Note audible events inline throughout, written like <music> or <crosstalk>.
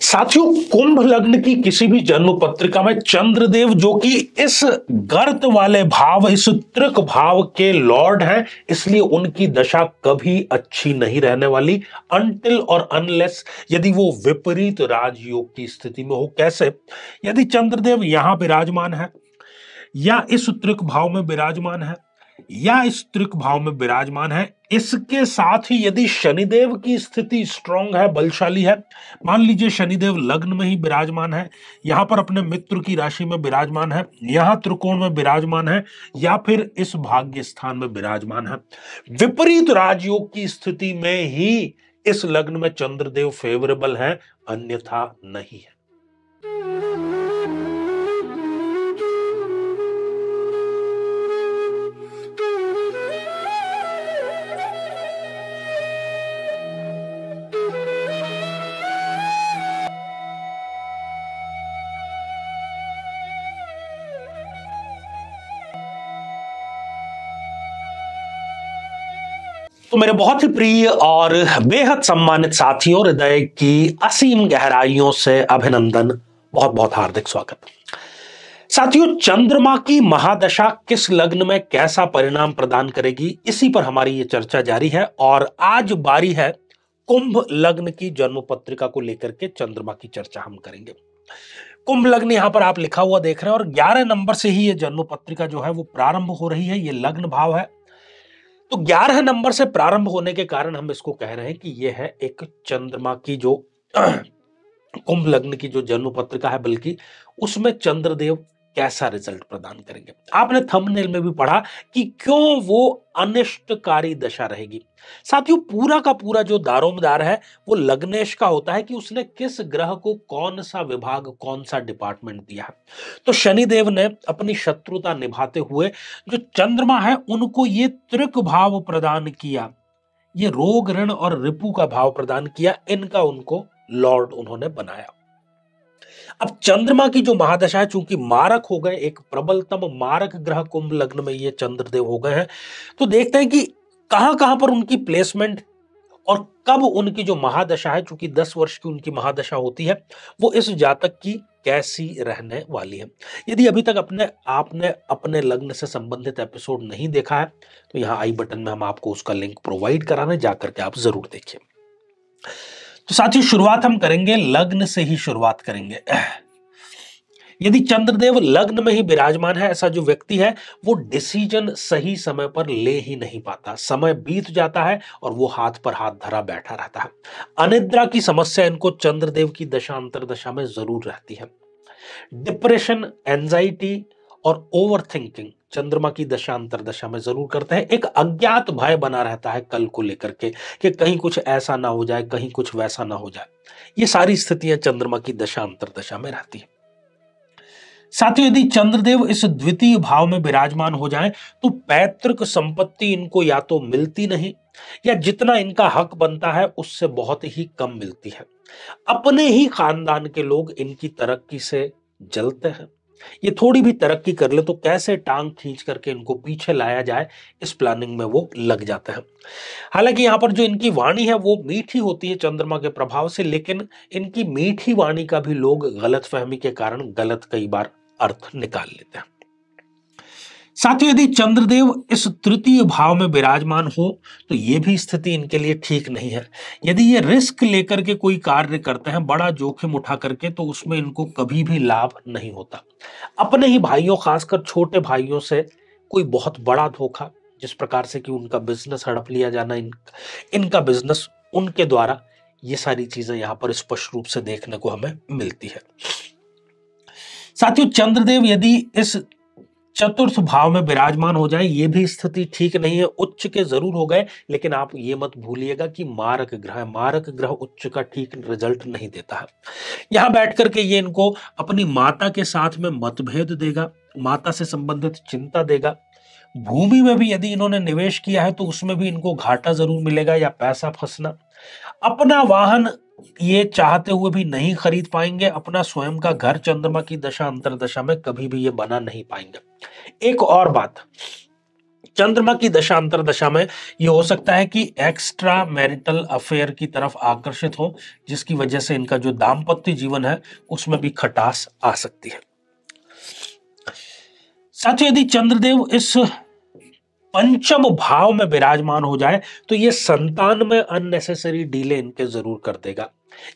साथियों कुंभ लग्न की किसी भी जन्म पत्रिका में चंद्रदेव जो कि इस गर्त वाले भाव इस त्रिक भाव के लॉर्ड हैं इसलिए उनकी दशा कभी अच्छी नहीं रहने वाली अनटिल और अनलेस यदि वो विपरीत राजयोग की स्थिति में हो कैसे यदि चंद्रदेव यहां विराजमान है या इस त्रिक भाव में विराजमान है या इस त्रिक भाव में विराजमान है इसके साथ ही यदि शनिदेव की स्थिति स्ट्रांग है बलशाली है मान लीजिए शनिदेव लग्न में ही विराजमान है यहां पर अपने मित्र की राशि में विराजमान है यहां त्रिकोण में विराजमान है या फिर इस भाग्य स्थान में विराजमान है विपरीत राजयोग की स्थिति में ही इस लग्न में चंद्रदेव फेवरेबल है अन्यथा नहीं है तो मेरे बहुत ही प्रिय और बेहद सम्मानित साथियों हृदय की असीम गहराइयों से अभिनंदन बहुत बहुत हार्दिक स्वागत साथियों चंद्रमा की महादशा किस लग्न में कैसा परिणाम प्रदान करेगी इसी पर हमारी ये चर्चा जारी है और आज बारी है कुंभ लग्न की जन्म पत्रिका को लेकर के चंद्रमा की चर्चा हम करेंगे कुंभ लग्न यहां पर आप लिखा हुआ देख रहे हैं और 11 नंबर से ही ये जन्म पत्रिका जो है वो प्रारंभ हो रही है ये लग्न भाव है तो ग्यारह नंबर से प्रारंभ होने के कारण हम इसको कह रहे हैं कि यह है एक चंद्रमा की जो <clears throat> कुंभ लग्न की जो जन्म पत्रिका है बल्कि उसमें चंद्रदेव कैसा रिजल्ट प्रदान करेंगे आपने थंबनेल में भी पढ़ा कि क्यों वो अनिष्टकारी दशा रहेगी साथियों पूरा का पूरा जो दारोमदार है वो लग्नेश का होता है कि उसने किस ग्रह को कौन सा विभाग कौन सा डिपार्टमेंट दिया है तो शनिदेव ने अपनी शत्रुता निभाते हुए जो चंद्रमा है उनको ये त्रिक भाव प्रदान किया ये रोग ऋण और रिपु का भाव प्रदान किया इनका उनको लॉर्ड उन्होंने बनाया अब चंद्रमा की जो महादशा है चूंकि मारक हो गए एक प्रबलतम मारक ग्रह कुंभ लग्न में ये चंद्रदेव हो गए हैं तो देखते हैं कि कहां कहां पर उनकी प्लेसमेंट और कब उनकी जो महादशा है चूंकि दस वर्ष की उनकी महादशा होती है वो इस जातक की कैसी रहने वाली है यदि अभी तक अपने आपने अपने लग्न से संबंधित एपिसोड नहीं देखा है तो यहाँ आई बटन में हम आपको उसका लिंक प्रोवाइड कराने जाकर के आप जरूर देखिए तो साथियों शुरुआत हम करेंगे लग्न से ही शुरुआत करेंगे यदि चंद्रदेव लग्न में ही विराजमान है ऐसा जो व्यक्ति है वो डिसीजन सही समय पर ले ही नहीं पाता समय बीत जाता है और वो हाथ पर हाथ धरा बैठा रहता है अनिद्रा की समस्या इनको चंद्रदेव की दशा अंतरदशा में जरूर रहती है डिप्रेशन एंजाइटी और ओवर थिंकिंग चंद्रमा की दशा अंतरदशा में जरूर करते हैं एक अज्ञात भय बना रहता है कल को लेकर के कि कहीं कुछ ऐसा ना हो जाए कहीं कुछ वैसा ना हो जाए ये सारी स्थितियां चंद्रमा की दशा अंतरदशा में रहती है ही यदि चंद्रदेव इस द्वितीय भाव में विराजमान हो जाएं तो पैतृक संपत्ति इनको या तो मिलती नहीं या जितना इनका हक बनता है उससे बहुत ही कम मिलती है अपने ही खानदान के लोग इनकी तरक्की से जलते हैं ये थोड़ी भी तरक्की कर ले तो कैसे टांग खींच करके इनको पीछे लाया जाए इस प्लानिंग में वो लग जाता है हालांकि यहाँ पर जो इनकी वाणी है वो मीठी होती है चंद्रमा के प्रभाव से लेकिन इनकी मीठी वाणी का भी लोग गलत फहमी के कारण गलत कई बार अर्थ निकाल लेते हैं साथियों यदि चंद्रदेव इस तृतीय भाव में विराजमान हो तो ये भी स्थिति इनके लिए ठीक नहीं है यदि ये रिस्क लेकर के कोई कार्य करते हैं बड़ा जोखिम उठा करके तो उसमें इनको कभी भी लाभ नहीं होता अपने ही भाइयों खासकर छोटे भाइयों से कोई बहुत बड़ा धोखा जिस प्रकार से कि उनका बिजनेस हड़प लिया जाना इन, इनका बिजनेस उनके द्वारा ये सारी चीजें यहाँ पर स्पष्ट रूप से देखने को हमें मिलती है साथियों चंद्रदेव यदि इस चतुर्थ भाव में विराजमान हो जाए ये भी स्थिति ठीक नहीं है उच्च के जरूर हो गए लेकिन आप ये मत भूलिएगा कि मारक ग्रह मारक ग्रह उच्च का ठीक रिजल्ट नहीं देता है यहाँ बैठ करके ये इनको अपनी माता के साथ में मतभेद देगा माता से संबंधित चिंता देगा भूमि में भी यदि इन्होंने निवेश किया है तो उसमें भी इनको घाटा जरूर मिलेगा या पैसा फंसना अपना वाहन ये चाहते हुए भी नहीं खरीद पाएंगे अपना स्वयं का घर चंद्रमा की दशा अंतरदशा में कभी भी ये बना नहीं पाएंगे एक और बात चंद्रमा की दशा अंतरदशा में ये हो सकता है कि एक्स्ट्रा मैरिटल अफेयर की तरफ आकर्षित हो जिसकी वजह से इनका जो दाम्पत्य जीवन है उसमें भी खटास आ सकती है साथ ही यदि चंद्रदेव इस पंचम भाव में विराजमान हो जाए तो ये संतान में अननेसेसरी डीले इनके जरूर कर देगा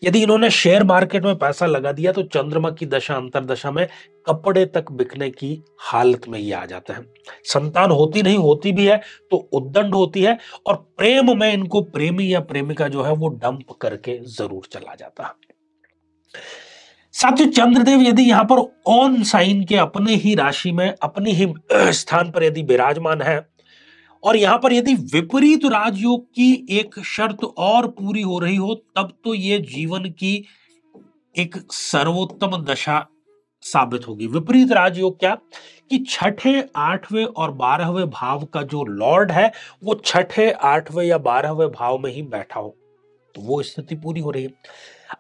यदि इन्होंने शेयर मार्केट में पैसा लगा दिया तो चंद्रमा की दशा अंतरदशा में कपड़े तक बिकने की हालत में ही आ जाते हैं संतान होती नहीं होती भी है तो उद्दंड होती है और प्रेम में इनको प्रेमी या प्रेमिका जो है वो डंप करके जरूर चला जाता है साथियों चंद्रदेव यदि यहां पर ऑन साइन के अपने ही राशि में अपने ही स्थान पर यदि विराजमान है और यहां पर यदि विपरीत राजयोग की एक शर्त और पूरी हो रही हो तब तो ये जीवन की एक सर्वोत्तम दशा साबित होगी विपरीत राजयोग क्या कि छठे आठवें और बारहवें भाव का जो लॉर्ड है वो छठे आठवें या बारहवें भाव में ही बैठा हो तो वो स्थिति पूरी हो रही है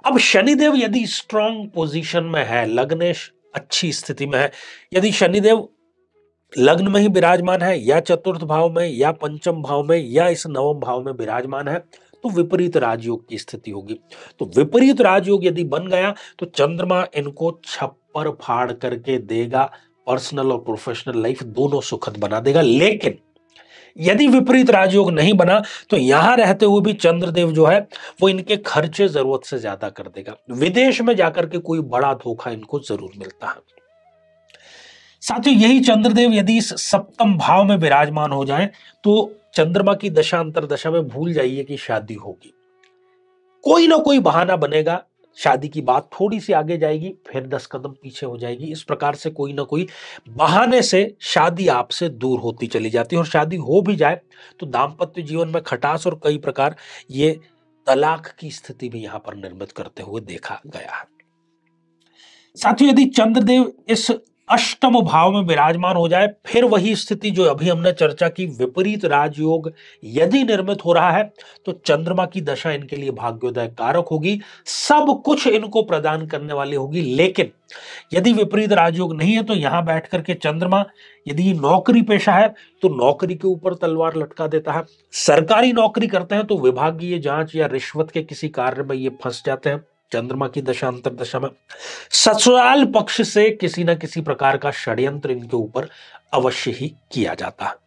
अब शनिदेव यदि स्ट्रांग पोजीशन में है लग्नेश अच्छी स्थिति में है यदि शनिदेव लग्न में ही विराजमान है या चतुर्थ भाव में या पंचम भाव में या इस नवम भाव में विराजमान है तो विपरीत राजयोग की स्थिति होगी तो विपरीत राजयोग यदि बन गया तो चंद्रमा इनको छप्पर फाड़ करके देगा पर्सनल और प्रोफेशनल लाइफ दोनों सुखद बना देगा लेकिन यदि विपरीत राजयोग नहीं बना तो यहां रहते हुए भी चंद्रदेव जो है वो इनके खर्चे जरूरत से ज्यादा कर देगा विदेश में जाकर के कोई बड़ा धोखा इनको जरूर मिलता है साथियों यही चंद्रदेव यदि इस सप्तम भाव में विराजमान हो जाए तो चंद्रमा की दशा अंतरदशा में भूल जाइए कि शादी होगी कोई ना कोई बहाना बनेगा शादी की बात थोड़ी सी आगे जाएगी फिर दस कदम पीछे हो जाएगी इस प्रकार से कोई ना कोई बहाने से शादी आपसे दूर होती चली जाती है और शादी हो भी जाए तो दाम्पत्य जीवन में खटास और कई प्रकार ये तलाक की स्थिति भी यहां पर निर्मित करते हुए देखा गया है साथियों यदि चंद्रदेव इस अष्टम भाव में विराजमान हो जाए फिर वही स्थिति जो अभी हमने चर्चा की विपरीत राजयोग यदि निर्मित हो रहा है तो चंद्रमा की दशा इनके लिए भाग्योदय कारक होगी सब कुछ इनको प्रदान करने वाली होगी लेकिन यदि विपरीत राजयोग नहीं है तो यहां बैठ करके चंद्रमा यदि नौकरी पेशा है तो नौकरी के ऊपर तलवार लटका देता है सरकारी नौकरी करते हैं तो विभागीय जांच या रिश्वत के किसी कार्य में ये फंस जाते हैं चंद्रमा की दशा में ससुराल पक्ष से किसी ना किसी प्रकार का षड्यंत्र इनके ऊपर अवश्य ही किया जाता है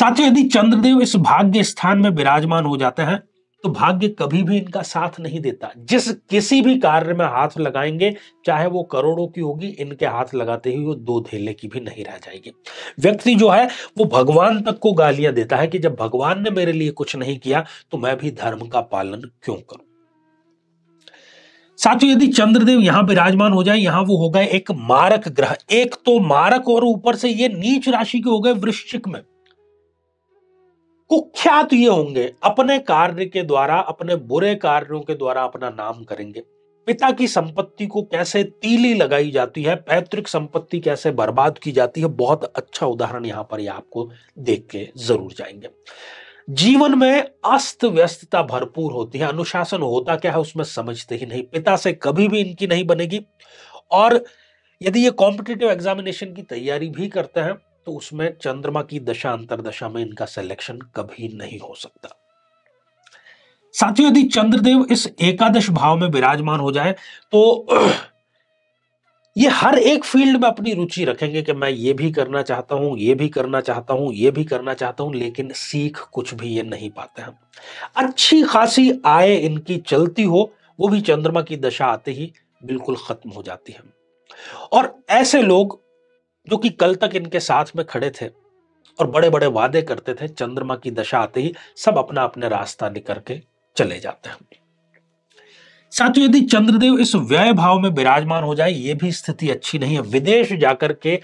साथियों यदि चंद्रदेव इस भाग्य स्थान में विराजमान हो जाते हैं तो भाग्य कभी भी इनका साथ नहीं देता जिस किसी भी कार्य में हाथ लगाएंगे चाहे वो करोड़ों की होगी इनके हाथ लगाते ही वो दो धेले की भी नहीं रह जाएगी व्यक्ति जो है वो भगवान तक को गालियां देता है कि जब भगवान ने मेरे लिए कुछ नहीं किया तो मैं भी धर्म का पालन क्यों करूं साथियों यदि चंद्रदेव यहां विराजमान हो जाए यहां वो हो गए एक मारक ग्रह एक तो मारक और ऊपर से ये नीच राशि के हो गए वृश्चिक में कुख्यात ये होंगे अपने कार्य के द्वारा अपने बुरे कार्यों के द्वारा अपना नाम करेंगे पिता की संपत्ति को कैसे तीली लगाई जाती है पैतृक संपत्ति कैसे बर्बाद की जाती है बहुत अच्छा उदाहरण यहाँ पर आपको देख के जरूर जाएंगे जीवन में अस्त व्यस्तता भरपूर होती है अनुशासन होता क्या है उसमें समझते ही नहीं पिता से कभी भी इनकी नहीं बनेगी और यदि ये कॉम्पिटिटिव एग्जामिनेशन की तैयारी भी करते हैं तो उसमें चंद्रमा की दशा अंतरदशा में इनका सिलेक्शन कभी नहीं हो सकता साथियों यदि चंद्रदेव इस एकादश भाव में विराजमान हो जाए तो ये हर एक फील्ड में अपनी रुचि रखेंगे कि मैं ये भी करना चाहता हूँ ये भी करना चाहता हूँ ये भी करना चाहता हूँ लेकिन सीख कुछ भी ये नहीं पाते हैं अच्छी खासी आय इनकी चलती हो वो भी चंद्रमा की दशा आते ही बिल्कुल खत्म हो जाती है और ऐसे लोग जो कि कल तक इनके साथ में खड़े थे और बड़े बड़े वादे करते थे चंद्रमा की दशा आते ही सब अपना अपना रास्ता निकल के चले जाते हैं साथ यदि चंद्रदेव इस व्यय भाव में विराजमान हो जाए ये भी स्थिति अच्छी नहीं है विदेश जाकर के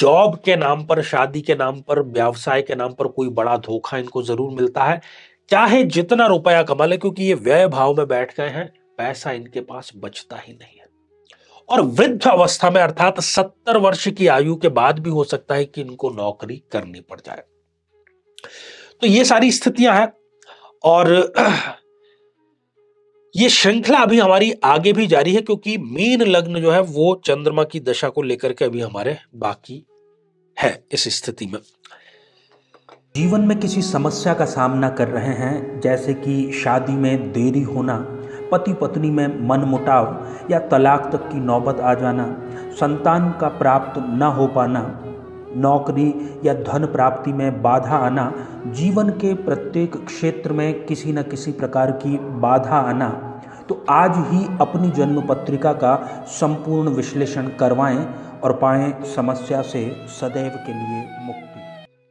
जॉब के नाम पर शादी के नाम पर व्यवसाय के नाम पर कोई बड़ा धोखा इनको जरूर मिलता है चाहे जितना रुपया कमा ले क्योंकि ये व्यय भाव में बैठ गए हैं पैसा इनके पास बचता ही नहीं है और वृद्ध अवस्था में अर्थात सत्तर वर्ष की आयु के बाद भी हो सकता है कि इनको नौकरी करनी पड़ जाए तो ये सारी स्थितियां हैं और ये श्रृंखला अभी हमारी आगे भी जारी है क्योंकि मीन लग्न जो है वो चंद्रमा की दशा को लेकर के अभी हमारे बाकी है इस स्थिति में जीवन में किसी समस्या का सामना कर रहे हैं जैसे कि शादी में देरी होना पति पत्नी में मन मुटाव या तलाक तक की नौबत आ जाना संतान का प्राप्त न हो पाना नौकरी या धन प्राप्ति में बाधा आना जीवन के प्रत्येक क्षेत्र में किसी न किसी प्रकार की बाधा आना तो आज ही अपनी जन्म पत्रिका का संपूर्ण विश्लेषण करवाएं और पाएं समस्या से सदैव के लिए मुक्ति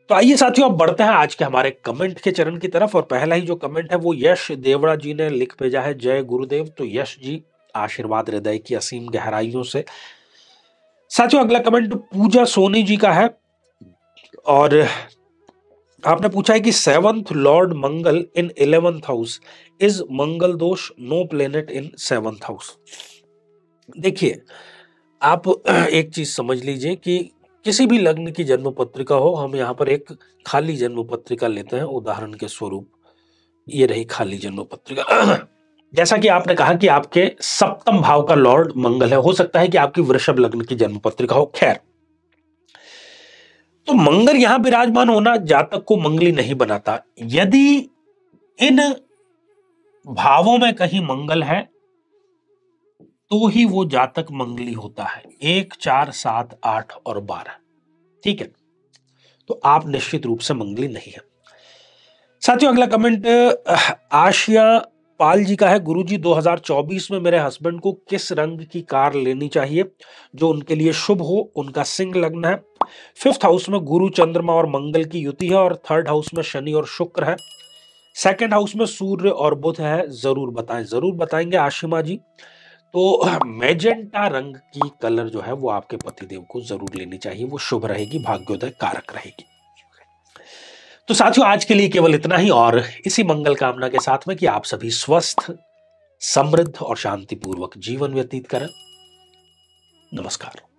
तो आइए साथियों अब बढ़ते हैं आज के हमारे कमेंट के चरण की तरफ और पहला ही जो कमेंट है वो यश देवड़ा जी ने लिख भेजा है जय गुरुदेव तो यश जी आशीर्वाद हृदय की असीम गहराइयों से साथियों अगला कमेंट पूजा सोनी जी का है और आपने पूछा है कि seventh lord Mangal in eleventh house is Mangal दोष no planet in seventh house देखिए आप एक चीज समझ लीजिए कि किसी भी लग्न की जन्म पत्रिका हो हम यहाँ पर एक खाली जन्म पत्रिका लेते हैं उदाहरण के स्वरूप ये रही खाली जन्म पत्रिका जैसा कि आपने कहा कि आपके सप्तम भाव का लॉर्ड मंगल है हो सकता है कि आपकी वृषभ लग्न की जन्म पत्रिका हो खैर तो मंगल यहां विराजमान होना जातक को मंगली नहीं बनाता यदि इन भावों में कहीं मंगल है तो ही वो जातक मंगली होता है एक चार सात आठ और बारह ठीक है तो आप निश्चित रूप से मंगली नहीं है साथियों अगला कमेंट आशिया पाल जी का है गुरुजी 2024 में मेरे हस्बैंड को किस रंग की कार लेनी चाहिए जो उनके लिए शुभ हो उनका सिंह लग्न है फिफ्थ हाउस में गुरु चंद्रमा और मंगल की युति है और थर्ड हाउस में शनि और शुक्र है सेकेंड हाउस में सूर्य और बुध है जरूर बताएं जरूर बताएंगे आशिमा जी तो <clears throat> मैजेंटा रंग की कलर जो है वो आपके पतिदेव को जरूर लेनी चाहिए वो शुभ रहेगी भाग्योदय कारक रहेगी तो साथियों आज के लिए केवल इतना ही और इसी मंगल कामना के साथ में कि आप सभी स्वस्थ समृद्ध और शांतिपूर्वक जीवन व्यतीत करें नमस्कार